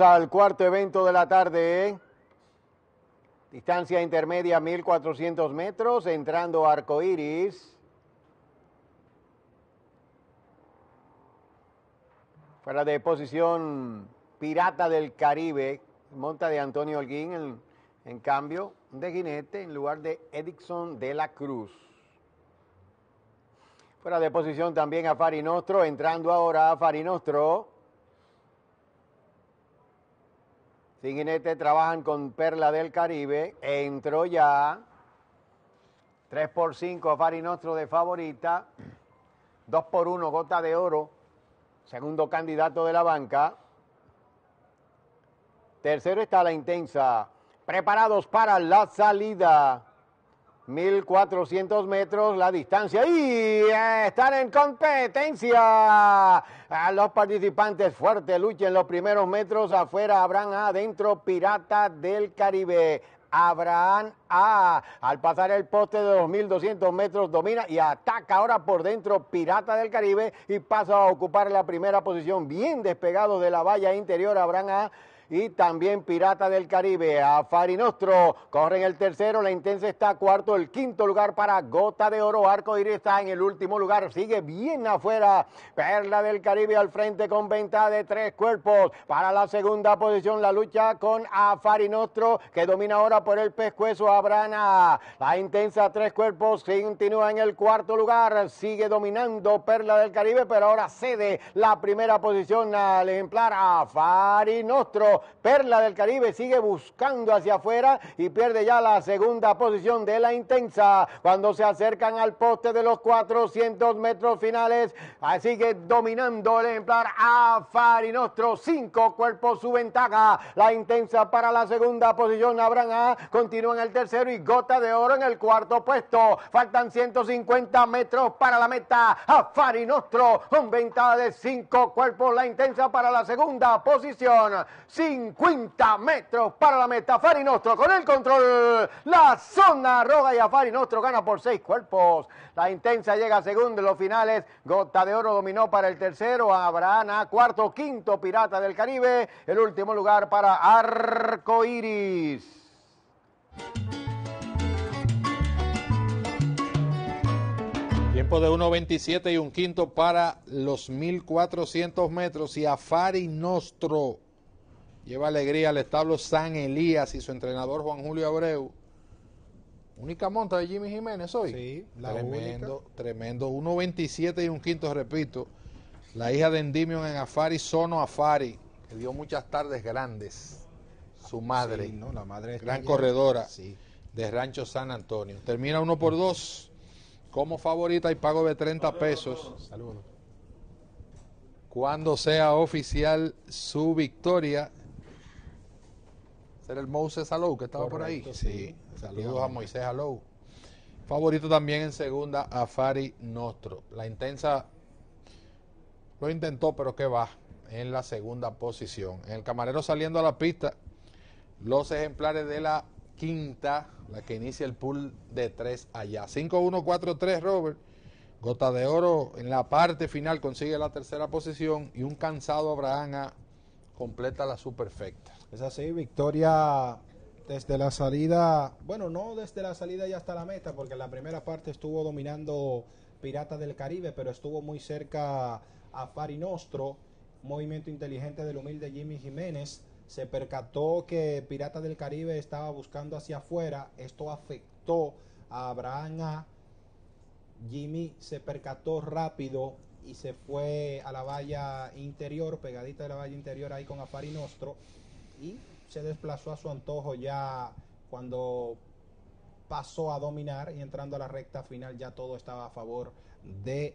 al cuarto evento de la tarde. ¿eh? Distancia intermedia 1400 metros, entrando arco iris. Fuera de posición Pirata del Caribe, monta de Antonio Holguín, en, cambio de jinete en lugar de Edison de la Cruz. Fuera de posición también a Farinostro, entrando ahora a Farinostro. Siguinete trabajan con Perla del Caribe. Entró ya. 3 por 5 Farinostro de favorita. 2 por 1 Gota de Oro. Segundo candidato de la banca. Tercero está la intensa. Preparados para la salida. 1400 metros la distancia y eh, están en competencia. los participantes fuerte luchen los primeros metros afuera, Abraham A, dentro Pirata del Caribe. Abraham A. Al pasar el poste de 2.200 metros domina y ataca ahora por dentro Pirata del Caribe y pasa a ocupar la primera posición bien despegado de la valla interior Abraham A y también Pirata del Caribe. Afarinostro, corre en el tercero, la intensa está cuarto, el quinto lugar para Gota de Oro, Arco Iris está en el último lugar, sigue bien afuera, Perla del Caribe al frente con venta de tres cuerpos. Para la segunda posición la lucha con Afarinostro, que domina ahora por el pescuezo Abrana. La intensa tres cuerpos continúa en el cuarto lugar, sigue dominando Perla del Caribe, pero ahora cede la primera posición al ejemplar Afarinostro Perla del Caribe sigue buscando hacia afuera y pierde ya la segunda posición de la intensa. Cuando se acercan al poste de los 400 metros finales, ah, sigue dominando el ejemplar a Farinostro. Cinco cuerpos su ventaja. La intensa para la segunda posición. Abraham A continúa en el tercero y Gota de Oro en el cuarto puesto. Faltan 150 metros para la meta. A Farinostro con ventaja de cinco cuerpos. La intensa para la segunda posición. 50 metros para la meta. Afari Nostro con el control. La zona roja y Afari Nostro gana por seis cuerpos. La intensa llega a segundo en los finales. Gota de Oro dominó para el tercero. Abrahana, cuarto, quinto Pirata del Caribe. El último lugar para Arco Iris. Tiempo de 1.27 y un quinto para los 1.400 metros y Afari Nostro Lleva alegría al establo San Elías y su entrenador Juan Julio Abreu. Única monta de Jimmy Jiménez hoy. Sí, tremendo, tremendo. 1.27 y un quinto, repito. La hija de Endymion en Afari, Sono Afari, que dio muchas tardes grandes. Su madre. ¿no? La madre gran corredora de Rancho San Antonio. Termina uno por dos. Como favorita y pago de 30 pesos. Saludos. Cuando sea oficial su victoria, ser el Moses Alou que estaba por ahí. Sí, sí. saludos a Moisés Alou. Favorito también en segunda Afari Nostro. La intensa lo intentó, pero que va en la segunda posición. el camarero saliendo a la pista, los ejemplares de la quinta, la que inicia el pool de tres allá. 5-1-4-3, Robert. Gota de Oro en la parte final consigue la tercera posición y un cansado Abraham a completa la superfecta Es así, victoria desde la salida, bueno, no desde la salida y hasta la meta, porque en la primera parte estuvo dominando pirata del Caribe, pero estuvo muy cerca a nostro movimiento inteligente del humilde Jimmy Jiménez. Se percató que pirata del Caribe estaba buscando hacia afuera, esto afectó a Abraham Jimmy se percató rápido, y se fue a la valla interior, pegadita de la valla interior ahí con Nostro y se desplazó a su antojo ya cuando pasó a dominar y entrando a la recta final ya todo estaba a favor de